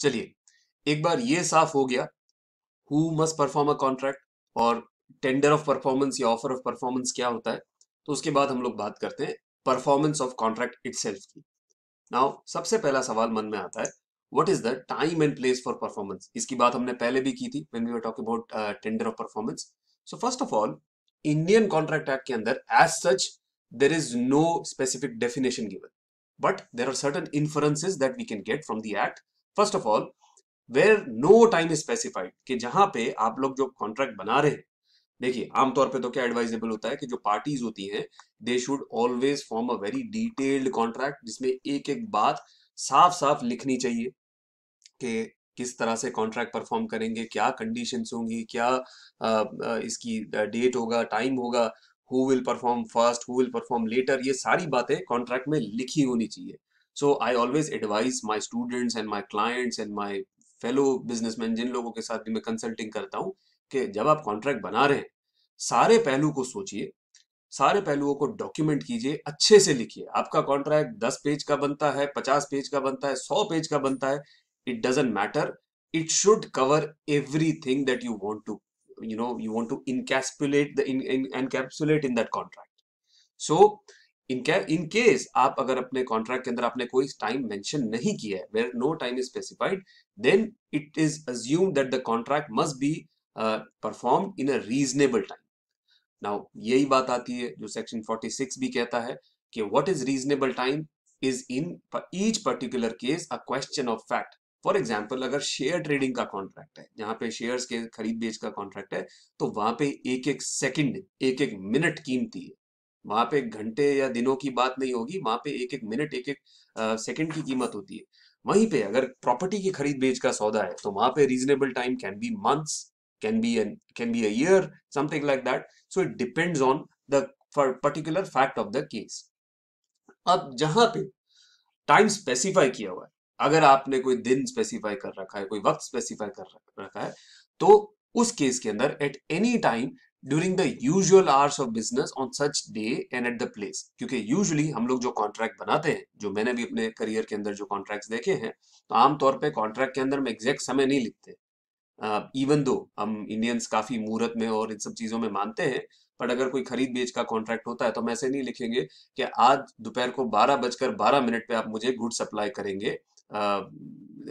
चलिए एक बार ये साफ हो गया who must perform a contract और टेंडर ऑफ परफॉर्मेंस या ऑफर ऑफ परफॉर्मेंस क्या होता है तो उसके बाद हम लोग बात करते हैं परफॉर्मेंस ऑफ कॉन्ट्रैक्ट इट की नाउ सबसे पहला सवाल मन में आता है what is the time and place for performance इसकी बात हमने पहले भी की थी when we talk about tender of performance so first of all Indian contract act के अंदर as such there is no specific definition given but there are certain inferences that we can get from the act first of all where no time specified कि जहां पे आप लोग जो contract बना रहे हैं देखिए आमतौर पे तो क्या एडवाइजेबल होता है कि जो पार्टीज होती हैं they should always form a very detailed contract जिसमें एक एक बात साफ साफ लिखनी चाहिए कि किस तरह से कॉन्ट्रैक्ट परफॉर्म करेंगे क्या कंडीशन होंगी क्या आ, आ, इसकी डेट होगा टाइम होगा who will perform first who will perform later ये सारी बातें कॉन्ट्रैक्ट में लिखी होनी चाहिए so I always advise my students and my clients and my fellow businessman जिन लोगों के साथ भी मैं कंसल्टिंग करता हूँ कि जब आप कॉन्ट्रैक्ट बना रहे हैं सारे पहलू को सोचिए सारे पहलुओं को डॉक्यूमेंट कीजिए अच्छे से लिखिए आपका कॉन्ट्रैक्ट दस पेज का बनता है पचास पेज का बनता है सौ पेज का बनता है it doesn't matter it should cover every thing that you want to you know you want to encapsulate in in, in that contract so इनके इन केस आप अगर अपने कॉन्ट्रैक्ट के अंदर आपने कोई टाइम मेंशन नहीं किया है where no time is specified then it is assume that the contract must be perform in a reasonable time now यही बात आती है जो सेक्शन 46 भी कहता है कि what is reasonable time is in each particular case a question of fact for example अगर शेयर ट्रेडिंग का कॉन्ट्रैक्ट है जहां पे शेयर के खरीद बेच का कॉन्ट्रैक्ट है तो वहां पे एक एक सेकेंड एक एक मिनट कीमती है वहां पे घंटे या दिनों की बात नहीं होगी वहां पे एक एक मिनट एक एक सेकंड की कीमत होती है वहीं पे अगर प्रॉपर्टी की खरीद बेच का सौदा है तो वहां पे reasonable time can be months can be an can be year something like that so it depends on the particular fact of the case अब जहां पे टाइम स्पेसिफाई किया हुआ है अगर आपने कोई दिन स्पेसिफाई कर रखा है कोई वक्त स्पेसिफाई कर रखा है तो उस केस के अंदर at any time during the usual hours of business on such day and at the place क्योंकि यूजली हम लोग जो कॉन्ट्रैक्ट बनाते हैं जो मैंने भी अपने करियर के अंदर जो कॉन्ट्रैक्ट देखे हैं तो आमतौर पर कॉन्ट्रैक्ट के अंदर हम एग्जैक्ट समय नहीं लिखते इवन uh, दो हम इंडियंस काफी मुहूर्त में और इन सब चीजों में मानते हैं बट अगर कोई खरीद बेच का कॉन्ट्रैक्ट होता है तो हम ऐसे नहीं लिखेंगे कि आज दोपहर को बारह बजकर बारह मिनट पे आप मुझे गुड सप्लाई करेंगे uh,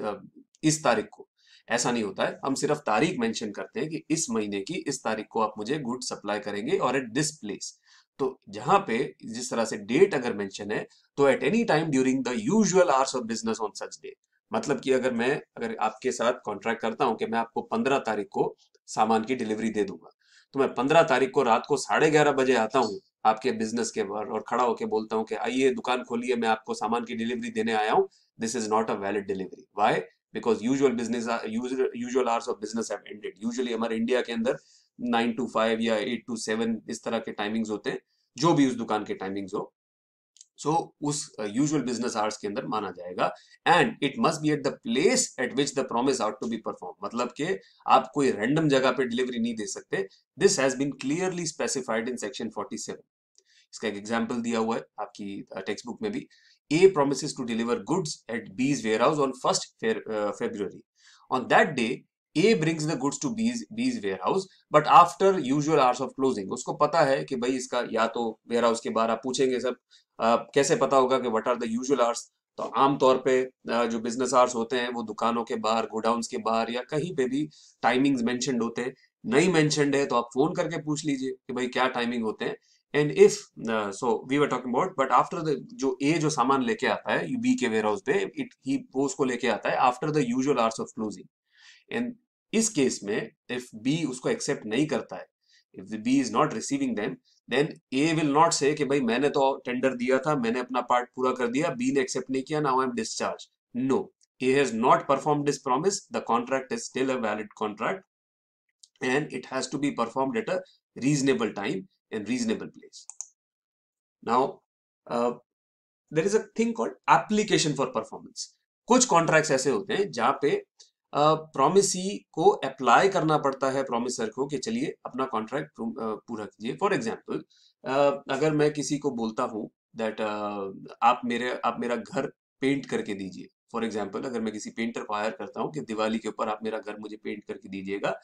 uh, इस तारीख को ऐसा नहीं होता है हम सिर्फ तारीख मेंशन करते हैं कि इस महीने की इस तारीख को आप मुझे गुड सप्लाई करेंगे और एट दिस प्लेस तो जहां पे जिस तरह से डेट अगर मेंशन है तो at any time during the usual hours of business on such day मतलब कि अगर मैं अगर आपके साथ कॉन्ट्रैक्ट करता हूं कि मैं आपको पंद्रह तारीख को सामान की डिलीवरी दे दूंगा तो मैं पंद्रह तारीख को रात को साढ़े ग्यारह बजे आता हूँ आपके बिजनेस के बार और खड़ा होकर बोलता हूँ कि आइए दुकान खोलिए मैं आपको सामान की डिलीवरी देने आया हूँ this is not a valid delivery why because usual business usual hours of business have ended usually हमारे इंडिया के अंदर नाइन टू फाइव या एट टू सेवन इस तरह के टाइमिंग्स होते हैं जो भी उस दुकान के टाइमिंग्स हो सो so, उस यूजुअल बिजनेस आवर्स के अंदर माना जाएगा and it must be at the place at which the promise ought to be perform मतलब कि आप कोई रैंडम जगह पे डिलीवरी नहीं दे सकते this has been clearly specified in section forty seven इसका एक एग्जाम्पल दिया हुआ है आपकी टेक्स्ट uh, बुक में भी A promises to deliver goods at B's warehouse on 1st February. On that day, A brings the goods to B's, B's warehouse, but after usual hours of closing, उसको पता है कि भाई इसका या तो warehouse के बाहर आप पूछेंगे सब आ, कैसे पता होगा कि what are the usual hours? तो आम तौर पे जो business hours होते हैं वो दुकानों के बाहर गोडाउंस के बाहर या कहीं पे भी timings mentioned होते हैं नहीं mentioned है तो आप phone करके पूछ लीजिए कि भाई क्या timing होते हैं and if so we were talking about but after the जो ए जो सामान लेके आता है बी के वेयर हाउस पे इट ही वो उसको लेके आता है after the usual hours of closing and इस केस में इफ बी उसको एक्सेप्ट नहीं करता है if the B is not receiving them then A will not say कि भाई मैंने तो टेंडर दिया था मैंने अपना पार्ट पूरा कर दिया बी ने एक्सेप्ट नहीं किया now I am discharge no A has not perform this promise the contract is still a valid contract and it has to be performed at a reasonable time and reasonable place. Now, uh, there is a thing called application for performance. कुछ contracts ऐसे होते हैं जहाँ पे promisee uh, को apply करना पड़ता है प्रोमिसर को कि चलिए अपना कॉन्ट्रैक्ट uh, पूरा कीजिए फॉर एग्जाम्पल uh, अगर मैं किसी को बोलता हूँ दैट आप मेरे आप मेरा घर पेंट करके दीजिए फॉर एग्जाम्पल अगर मैं किसी पेंटर को हायर करता हूँ कि दिवाली के ऊपर आप मेरा घर मुझे पेंट करके दीजिएगा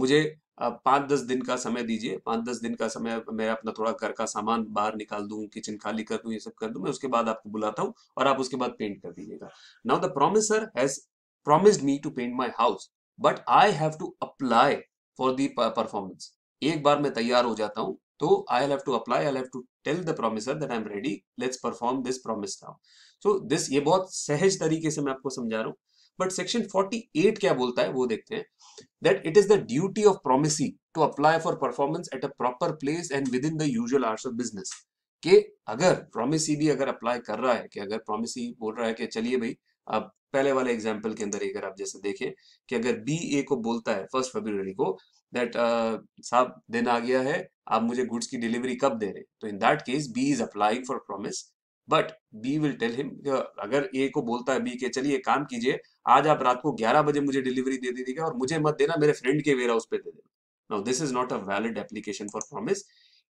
मुझे पाँच दस दिन का समय दीजिए पाँच दस दिन का समय मैं अपना थोड़ा घर का सामान बाहर निकाल दूँ किचन खाली कर दूँ ये सब कर दूँ मैं उसके बाद आपको बुलाता हूँ और आप उसके बाद पेंट कर दीजिएगा now the promiser has promised me to paint my house but I have to apply for the performance एक बार मैं तैयार हो जाता हूँ तो I have to apply I have to tell the promiser that I am ready let's perform this promise now so this ये बहुत सहज तरीके से मैं आपको समझा रहा हूँ बट सेक्शन 48 क्या बोलता है वो देखते हैं that it is the duty of promisee to apply for performance at a proper place and within the usual hours of business के अगर प्रोमिसी भी अगर अप्लाई कर रहा है कि अगर प्रोमिसी बोल रहा है कि चलिए भाई अब पहले वाले एग्जाम्पल के अंदर अगर आप जैसे देखें कि अगर बी ए को बोलता है फर्स्ट फेब्रुवरी को दैट uh, साहब दिन आ गया है आप मुझे गुड्स की डिलीवरी कब दे रहे तो in that case B is applying for promise but B will tell him अगर ए को बोलता है बी के चलिए काम कीजिए आज आप रात को 11 बजे मुझे डिलीवरी दे दीजिएगा और मुझे मत देना मेरे फ्रेंड के वेयर हाउस पे दे देना now this is not a valid application for promise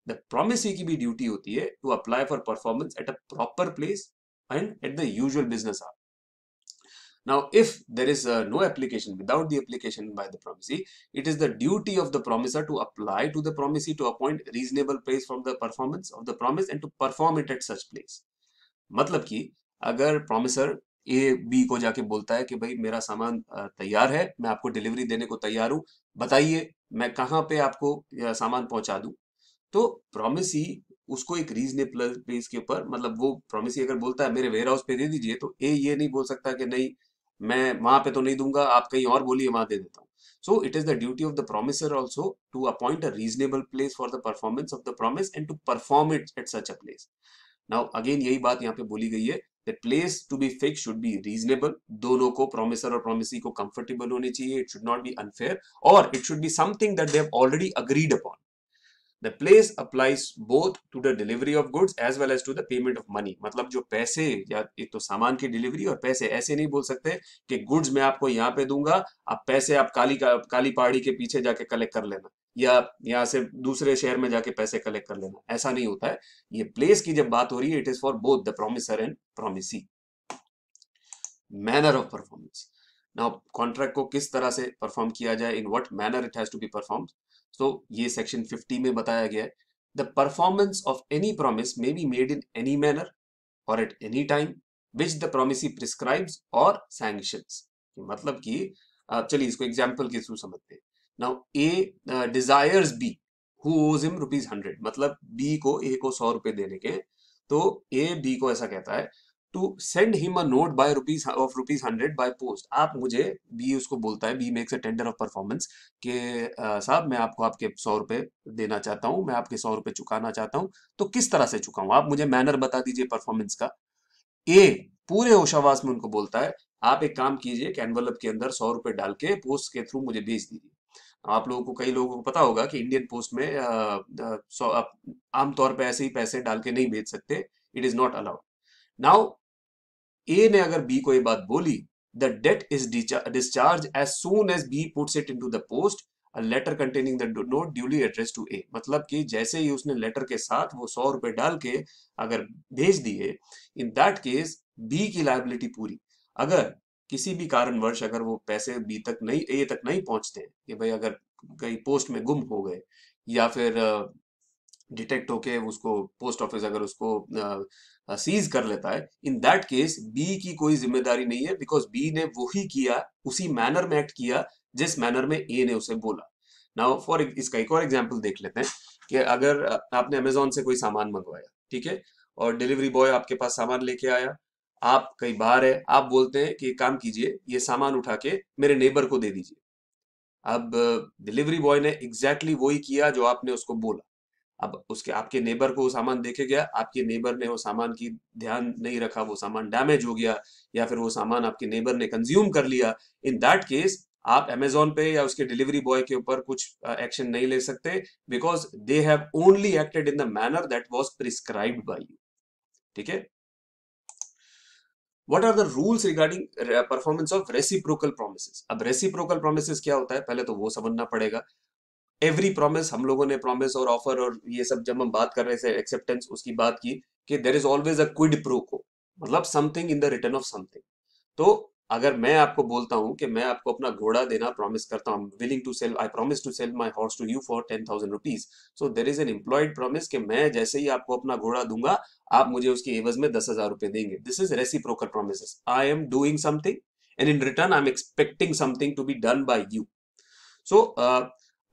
the promise की भी ड्यूटी होती है to apply for performance at a proper place and at the usual business hour Now, if there is uh, no application without the application by the promisee, it is the duty of the promiser to apply to the promisee to appoint reasonable place from the performance of the promise and to perform it at such place. मतलब कि अगर promisor A B को जाके बोलता है कि भाई मेरा सामान तैयार है मैं आपको डिलीवरी देने को तैयार हूं बताइए मैं कहाँ पे आपको सामान पहुंचा दू तो प्रोमिस उसको एक रीजनेबल बेस के ऊपर मतलब वो प्रोमिसी अगर बोलता है मेरे वेयर हाउस पे दे दीजिए तो ए ये नहीं बोल सकता कि नहीं मैं वहां पे तो नहीं दूंगा आप कहीं और बोलिए वहां दे देता हूँ so it is the duty of the promisor also to appoint a reasonable place for the performance of the promise and to perform it at such a place now again यही बात यहाँ पे बोली गई है place to be fix should be reasonable दोनों को promisor और प्रोमिसी को कंफर्टेबल होने चाहिए it should not be unfair और it should be something that they've already agreed upon the place applies both to the delivery of goods as well as to the payment of money मतलब जो पैसे या एक तो सामान की delivery और पैसे ऐसे नहीं बोल सकते कि गुड्स मैं आपको यहाँ पे दूंगा आप पैसे आप काली का, काली पहाड़ी के पीछे जाके कलेक्ट कर लेना या यहाँ से दूसरे शहर में जाके पैसे कलेक्ट कर लेना ऐसा नहीं होता है ये प्लेस की जब बात हो रही है it is for both the promisor and promisee manner of performance now contract को किस तरह से परफॉर्म किया जाए in what manner it has to be perform तो ये सेक्शन 50 में बताया गया है the performance of any promise may be made in any manner और at any time which the promisee prescribes और सैंक्शन मतलब कि चलिए इसको एग्जाम्पल के थ्रू समझते हैं now A desires B who owes him rupees hundred मतलब बी को ए को सौ रुपए देने के तो ए बी को ऐसा कहता है to send him a note by rupees of rupees hundred by post आप मुझे बी उसको बोलता है B makes a tender of performance के साहब मैं आपको आपके सौ रुपए देना चाहता हूँ मैं आपके सौ रुपए चुकाना चाहता हूँ तो किस तरह से चुकाऊ आप मुझे मैनर बता दीजिए परफॉर्मेंस का ए पूरे ओशावास में उनको बोलता है आप एक काम कीजिए कैनवलप के अंदर सौ रुपए डाल के पोस्ट के थ्रू मुझे भेज दीजिए आप लोगों को कई लोगों को पता होगा कि इंडियन पोस्ट में आमतौर पर ऐसे ही पैसे डाल के नहीं भेज सकते it is not allowed now A ने अगर बी को ये बात बोली the debt is discharge as soon as B puts it into the post a letter containing the note duly address to A मतलब कि जैसे ही उसने लेटर के साथ वो सौ रुपए डाल के अगर भेज दिए इन दैट केस बी की लाइबिलिटी पूरी अगर किसी भी कारणवश अगर वो पैसे बी तक नहीं ए तक नहीं पहुंचते कि भाई अगर कहीं पोस्ट में गुम हो गए या फिर डिटेक्ट होके उसको पोस्ट ऑफिस अगर उसको सीज कर लेता है इन दैट केस बी की कोई जिम्मेदारी नहीं है बिकॉज बी ने वो ही किया उसी मैनर में एक्ट किया जिस मैनर में ए ने उसे बोला नाउ फॉर इसका एक और एग्जाम्पल देख लेते हैं कि अगर आपने अमेजोन से कोई सामान मंगवाया ठीक है और डिलीवरी बॉय आपके पास सामान लेके आया आप कहीं बाहर है आप बोलते हैं कि काम कीजिए ये सामान उठा के मेरे नेबर को दे दीजिए अब डिलीवरी बॉय ने एग्जैक्टली वही किया जो आपने उसको बोला अब उसके आपके नेबर को वो सामान देखे गया आपके नेबर ने वो सामान की ध्यान नहीं रखा वो सामान डैमेज हो गया या फिर वो सामान आपके नेबर ने कंज्यूम कर लिया इन दैट केस आप अमेजोन पे या उसके डिलीवरी बॉय के ऊपर कुछ एक्शन नहीं ले सकते because they have only acted in the manner that was prescribed by you ठीक है what are the rules regarding performance of reciprocal promise अब रेसिप्रोकल प्रोमिस क्या होता है पहले तो वो समझना पड़ेगा एवरी प्रोमिस हम लोगों ने प्रोमिस और ऑफर और ये सब जब हम बात कर रहे थे एक्सेप्टेंस उसकी बात की कि there is always a quid pro quo मतलब something in the return of something तो अगर मैं आपको बोलता हूँ कि मैं आपको अपना घोड़ा देना प्रॉमिस करता हूँ willing to sell I promise to sell my horse to you for ten thousand rupees so there is an implied promise कि मैं जैसे ही आपको अपना घोड़ा दूंगा आप मुझे उसकी एवज में दस हजार रुपए देंगे this is reciprocal promise I am doing something and in return I am expecting something to be done by you so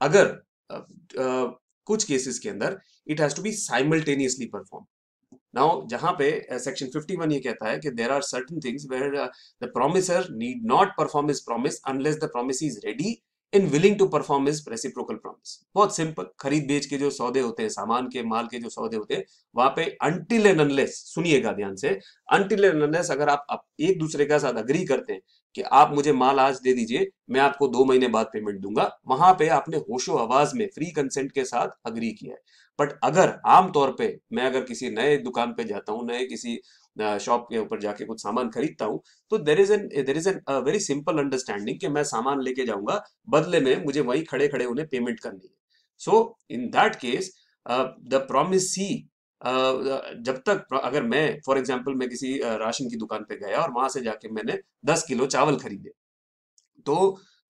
अगर uh, uh, कुछ केसेस के अंदर it has to be simultaneously perform now जहां पे section 51 ये कहता है कि there are certain things where the promisor need not perform his promise unless the promise is ready and willing to perform his reciprocal promise बहुत simple खरीद बेच के जो सौदे होते हैं सामान के माल के जो सौदे होते हैं वहां पे अंटिल एंड अनलेस सुनिएगा ध्यान से अंटिल एंड अनलेस अगर आप, आप एक दूसरे के साथ अग्री करते हैं कि आप मुझे माल आज दे दीजिए मैं आपको दो महीने बाद पेमेंट दूंगा वहां पे आपने होशो आवाज में फ्री कंसेंट के साथ अग्री किया है बट अगर आमतौर पे मैं अगर किसी नए दुकान पे जाता हूँ नए किसी शॉप के ऊपर जाके कुछ सामान खरीदता हूँ तो there is an there is an very simple understanding कि मैं सामान लेके जाऊंगा बदले में मुझे वही खड़े खड़े उन्हें पेमेंट करनी है so in that case the promisee जब तक अगर मैं फॉर एग्जाम्पल मैं किसी राशन की दुकान पे गया और वहां से जाके मैंने दस किलो चावल खरीदे तो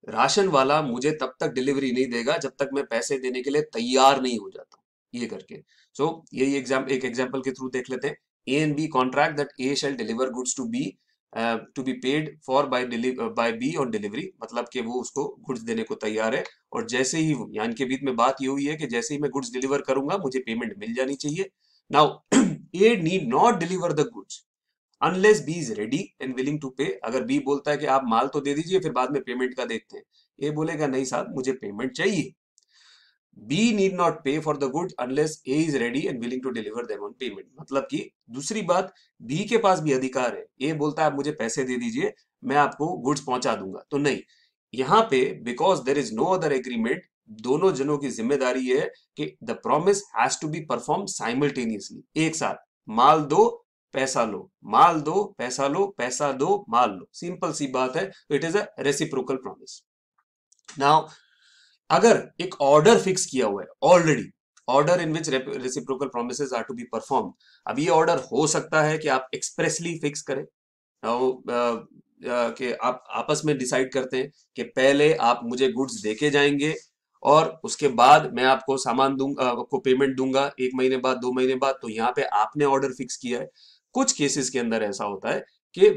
राशन वाला मुझे तब तक डिलीवरी नहीं देगा जब तक मैं पैसे देने के लिए तैयार नहीं हो जाता ये करके सो so, यही एग्जाम एक एग्जाम्पल के थ्रू देख लेते हैं A and B contract that A shall deliver goods to B to be paid for by by B on delivery मतलब कि वो उसको गुड्स देने को तैयार है और जैसे ही यानी के बीच में बात ये हुई है कि जैसे ही मैं गुड्स डिलीवर करूंगा मुझे पेमेंट मिल जानी चाहिए now A need not deliver the goods unless B is ready and willing to pay अगर बी बोलता है कि आप माल तो दे दीजिए फिर बाद में पेमेंट का देखते हैं ए बोलेगा नहीं साहब मुझे पेमेंट चाहिए B need not pay for the goods unless A is ready and willing to deliver them on payment. मतलब कि दूसरी बात B के पास भी अधिकार है A बोलता है आप मुझे पैसे दे दीजिए मैं आपको गुड्स पहुंचा दूंगा तो नहीं यहाँ पे because there is no other agreement दोनों जनों की जिम्मेदारी है कि the promise has to be perform simultaneously एक साथ माल दो पैसा लो माल दो पैसा लो पैसा दो माल लो सिंपल सी बात है it is a reciprocal promise now अगर एक ऑर्डर फिक्स किया हुआ है already order in which reciprocal promise are to be perform अब ये ऑर्डर हो सकता है कि आप एक्सप्रेसली फिक्स करें कि आप आपस में डिसाइड करते हैं कि पहले आप मुझे गुड्स देके जाएंगे और उसके बाद मैं आपको सामान दूंगा आपको पेमेंट दूंगा एक महीने बाद दो महीने बाद तो यहाँ पे आपने ऑर्डर फिक्स किया है कुछ केसेस के अंदर ऐसा होता है कि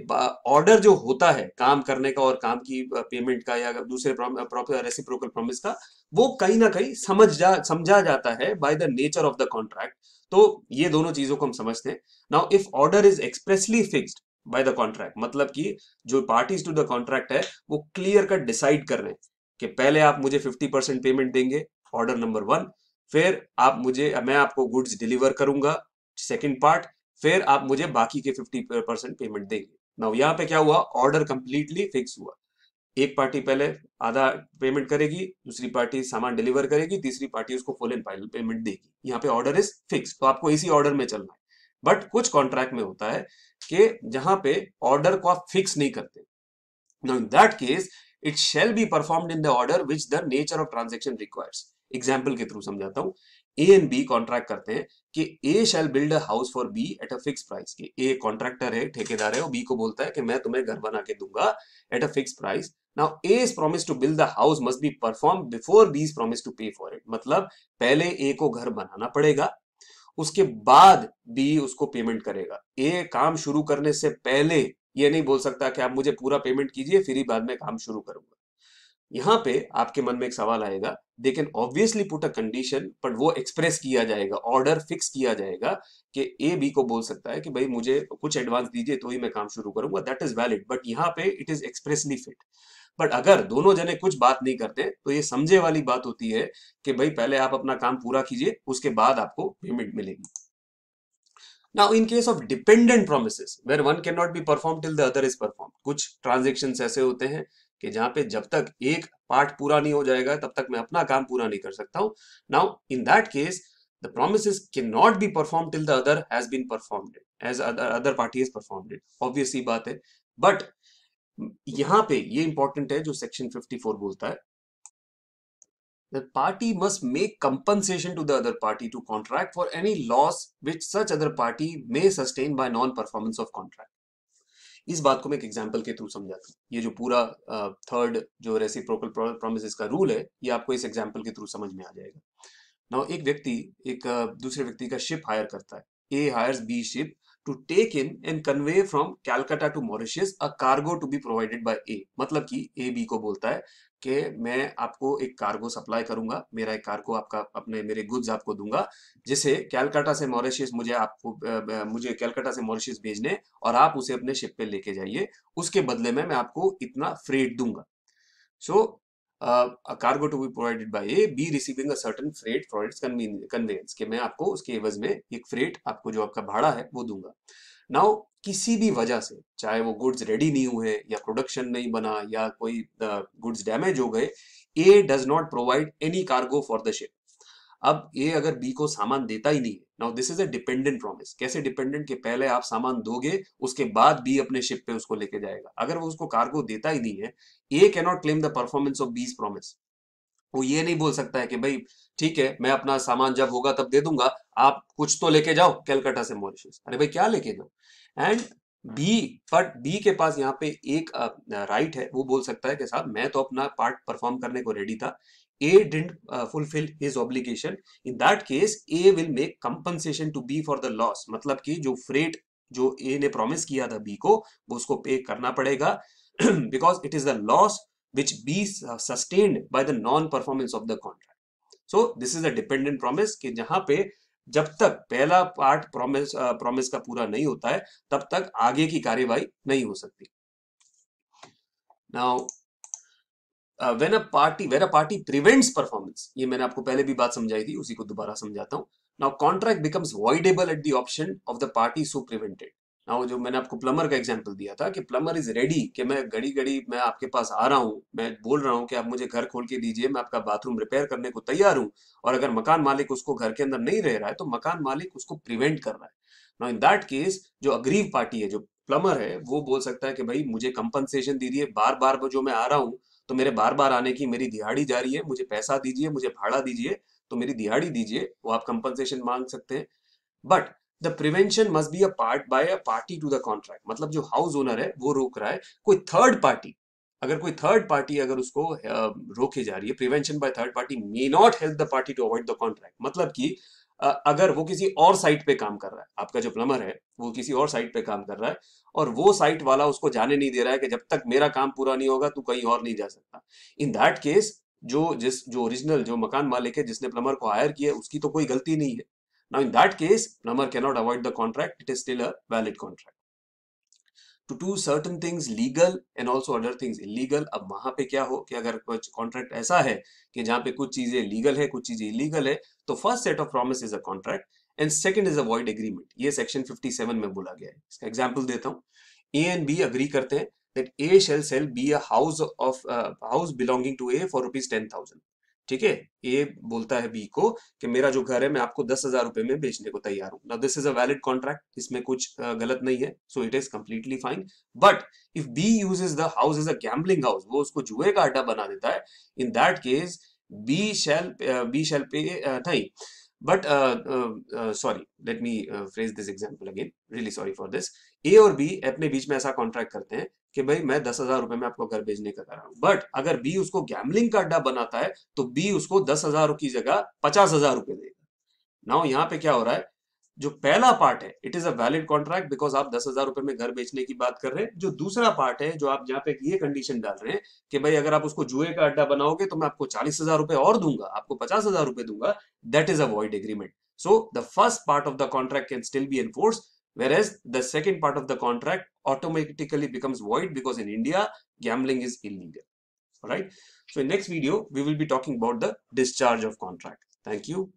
ऑर्डर जो होता है काम करने का और काम की पेमेंट का या दूसरे रेसिप्रोकल प्रॉमिस का वो कहीं ना कहीं समझ जा समझा जाता है by the nature of the contract तो ये दोनों चीजों को हम समझते हैं now if order is expressly fixed by the contract मतलब कि जो पार्टीज टू द कॉन्ट्रैक्ट है वो क्लियर कट डिसाइड कर रहे हैं कि पहले आप मुझे फिफ्टी परसेंट पेमेंट देंगे ऑर्डर नंबर वन फिर आप मुझे मैं आपको गुड्स डिलीवर करूंगा सेकेंड पार्ट फिर आप मुझे बाकी के फिफ्टी परसेंट पेमेंट देंगे ना यहाँ पे क्या हुआ ऑर्डर कंप्लीटली फिक्स हुआ एक पार्टी पहले आधा पेमेंट करेगी दूसरी पार्टी सामान डिलीवर करेगी तीसरी पार्टी उसको फुल एंड फाइनल पेमेंट देगी यहाँ पे ऑर्डर इज फिक्स तो आपको इसी ऑर्डर में चलना है बट कुछ कॉन्ट्रैक्ट में होता है कि जहां पे ऑर्डर को आप फिक्स नहीं करते now in that case it shall be performed in the order which the nature of transaction requires example के थ्रू समझाता हूँ ए एंड बी कॉन्ट्रैक्ट करते हैं कि A shall build a house for B at a fix price कि A contractor है ठेकेदार है और बी को बोलता है कि मैं तुम्हें घर बना के दूंगा at a fix price now A is promise to build the house must be perform before B is promise to pay for it मतलब पहले ए को घर बनाना पड़ेगा उसके बाद बी उसको पेमेंट करेगा ए काम शुरू करने से पहले ये नहीं बोल सकता कि आप मुझे पूरा पेमेंट कीजिए फिर ही बाद में काम शुरू करूंगा यहाँ पे आपके मन में एक सवाल आएगा they can obviously put a condition but वो एक्सप्रेस किया जाएगा ऑर्डर फिक्स किया जाएगा कि ए बी को बोल सकता है कि भाई मुझे कुछ एडवांस दीजिए तो ही मैं काम शुरू करूंगा दैट इज वैलिड बट यहाँ पे it is expressly fit but अगर दोनों जने कुछ बात नहीं करते तो ये समझे वाली बात होती है कि भाई पहले आप अपना काम पूरा कीजिए उसके बाद आपको पेमेंट मिलेगी Now, in case of dependent promises, where one cannot be performed till the other is performed, कुछ transactions ऐसे होते हैं कि जहां पे जब तक एक पार्ट पूरा नहीं हो जाएगा तब तक मैं अपना काम पूरा नहीं कर सकता हूं now in that case the promises cannot be performed till the other has been performed it as other other party has performed it obviously बात है but यहाँ पे ये important है जो section 54 बोलता है the party must make compensation to the other party to contract for any loss which such other party may sustain by non performance of contract इस बात को मैं एक एग्जाम्पल के थ्रू समझाता हूँ ये जो पूरा थर्ड जो रेसिप्रोकल प्रोमिस का रूल है ये आपको इस एग्जाम्पल के थ्रू समझ में आ जाएगा ना एक व्यक्ति एक दूसरे व्यक्ति का शिप हायर करता है A hire B ship to take in and convey from Calcutta to Mauritius a cargo to be provided by A मतलब कि ए बी को बोलता है कि मैं आपको एक कार्गो सप्लाई करूंगा मेरा एक कार्गो आपका अपने मेरे गुड्स आपको दूंगा जिसे कैलकाटा से मॉरिशियस मुझे आपको मुझे कैलकाटा से मॉरिशियस भेजने और आप उसे अपने शिप पे लेके जाइए उसके बदले में मैं आपको इतना फ्रेट दूंगा so cargo to be provided be A B receiving B receiving a certain freight कि मैं आपको उसके एवज में एक फ्रेट आपको जो आपका भाड़ा है वो दूंगा नाउ किसी भी वजह से चाहे वो गुड्स रेडी नहीं हुए या प्रोडक्शन नहीं बना या कोई गुड्स डैमेज हो गए A does not provide any cargo for the ship अब ए अगर बी को सामान देता ही नहीं है now this is a dependent promise कैसे डिपेंडेंट के पहले आप सामान दोगे उसके बाद बी अपने शिप पे उसको लेके जाएगा अगर वो उसको कार्गो देता ही नहीं है A cannot claim the performance of B's promise वो ये नहीं बोल सकता है कि भाई ठीक है मैं अपना सामान जब होगा तब दे दूंगा आप कुछ तो लेके जाओ कैलकाटा से मॉरिशस अरे भाई क्या लेके जाओ एंड बी बट बी के पास यहाँ पे एक राइट uh, है वो बोल सकता है कि साहब मैं तो अपना पार्ट परफॉर्म करने को रेडी था A didn't fulfil his obligation in that case A will make compensation to B for the loss मतलब कि जो फ्रेट जो ए ने प्रॉमिस किया था बी को वो उसको पे करना पड़ेगा because it is the loss which be uh, sustained by the non-performance of the contract. So this is a dependent promise कि जहां पे जब तक पहला पार्ट प्रॉमिस प्रॉमिस का पूरा नहीं होता है तब तक आगे की कार्यवाही नहीं हो सकती now when a party when a party prevents performance ये मैंने आपको पहले भी बात समझाई थी उसी को दोबारा समझाता हूं now contract becomes voidable at the option of the party so prevented ना हाँ, वो जो मैंने आपको प्लम्बर का एग्जाम्पल दिया था कि प्लम्बर इज रेडी कि मैं घड़ी घड़ी मैं आपके पास आ रहा हूँ मैं बोल रहा हूँ कि आप मुझे घर खोल के दीजिए मैं आपका बाथरूम रिपेयर करने को तैयार हूँ और अगर मकान मालिक उसको घर के अंदर नहीं रह रहा है तो मकान मालिक उसको प्रिवेंट कर रहा है ना इन दैट केस जो अग्रीव पार्टी है जो प्लम्बर है वो बोल सकता है कि भाई मुझे कंपनसेशन दीजिए बार बार जो मैं आ रहा हूँ तो मेरे बार बार आने की मेरी दिहाड़ी जा रही है मुझे पैसा दीजिए मुझे भाड़ा दीजिए तो मेरी दिहाड़ी दीजिए वो आप कंपनसेशन मांग सकते हैं but the prevention must be a part by a party to the contract मतलब जो हाउस ओनर है वो रोक रहा है कोई थर्ड पार्टी अगर कोई थर्ड पार्टी अगर उसको रोके जा रही है prevention by third party may not help the party to avoid the contract मतलब कि अगर वो किसी और साइट पे काम कर रहा है आपका जो प्लमर है वो किसी और साइट पे काम कर रहा है और वो साइट वाला उसको जाने नहीं दे रहा है कि जब तक मेरा काम पूरा नहीं होगा तू कहीं और नहीं जा सकता इन दैट केस जो जिस जो ओरिजिनल जो मकान मालिक है जिसने प्लमर को हायर किया उसकी तो कोई गलती नहीं है Now, in that case, plumber cannot avoid the contract. It is still a valid contract. To do certain things legal and also other things illegal. अब वहां पे क्या हो कि अगर कुछ कॉन्ट्रैक्ट ऐसा है कि जहां पे कुछ चीजें लीगल है कुछ चीजें इलीगल है तो first set of promise is a contract and second is a void agreement ये सेक्शन 57 में बोला गया है इसका एग्जांपल देता हूँ ए एंड बी अग्री करते हैं that A shall sell B a house of uh, house belonging to A for rupees ten thousand. ठीक है ए बोलता है बी को कि मेरा जो घर है मैं आपको दस हजार रुपए में बेचने को तैयार हूं this is a valid contract इसमें कुछ गलत नहीं है so it is completely fine but if B use the house is a gambling house वो उसको जुए का अड्डा बना देता है in that case B shall be shall pay नहीं but sorry let me let this example again really sorry for this A और बी अपने बीच में ऐसा कॉन्ट्रैक्ट करते हैं कि भाई मैं दस हजार रुपए में आपको घर भेजने का कर रहा हूँ बट अगर बी उसको गैमलिंग का अड्डा बनाता है तो बी उसको दस हजार की जगह पचास हजार रुपए देगा नाउ यहाँ पे क्या हो रहा है जो पहला पार्ट है it is a valid contract because आप दस हजार रुपए में घर बेचने की बात कर रहे हैं जो दूसरा पार्ट है जो आप जहाँ पे ये कंडीशन डाल रहे हैं कि भाई अगर आप उसको जुए का अड्डा बनाओगे तो मैं आपको चालीस हजार रुपए और दूंगा आपको पचास हजार रुपए दूंगा that is a void agreement so the first part of the contract can still be enforce Whereas the second part of the contract automatically becomes void because in India, gambling is illegal. All right. So in next video, we will be talking about the discharge of contract. Thank you.